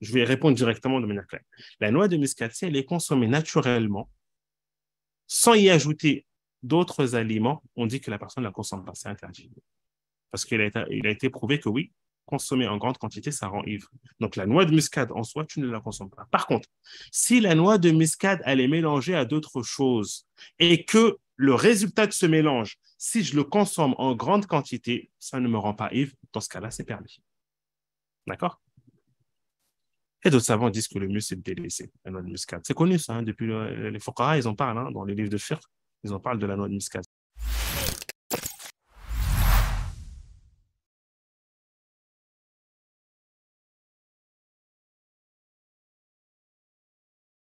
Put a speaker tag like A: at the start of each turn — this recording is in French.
A: Je vais répondre directement de manière claire. La noix de muscade, si elle est consommée naturellement, sans y ajouter d'autres aliments. On dit que la personne ne la consomme pas, c'est interdit. Parce qu'il a, a été prouvé que oui, consommer en grande quantité, ça rend ivre. Donc la noix de muscade en soi, tu ne la consommes pas. Par contre, si la noix de muscade, elle est mélangée à d'autres choses et que le résultat de ce mélange, si je le consomme en grande quantité, ça ne me rend pas ivre, dans ce cas-là, c'est permis. D'accord et d'autres savants disent que le mus c'est délaissé, la noix de muscade. C'est connu ça, hein, depuis les Fokara, ils en parlent hein, dans les livres de Fir, ils en parlent de la noix de muscade.